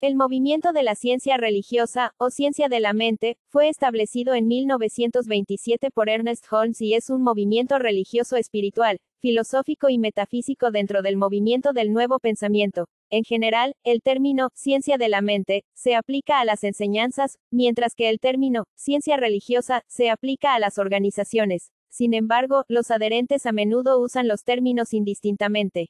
El movimiento de la ciencia religiosa, o ciencia de la mente, fue establecido en 1927 por Ernest Holmes y es un movimiento religioso espiritual, filosófico y metafísico dentro del movimiento del nuevo pensamiento. En general, el término ciencia de la mente se aplica a las enseñanzas, mientras que el término ciencia religiosa se aplica a las organizaciones. Sin embargo, los adherentes a menudo usan los términos indistintamente.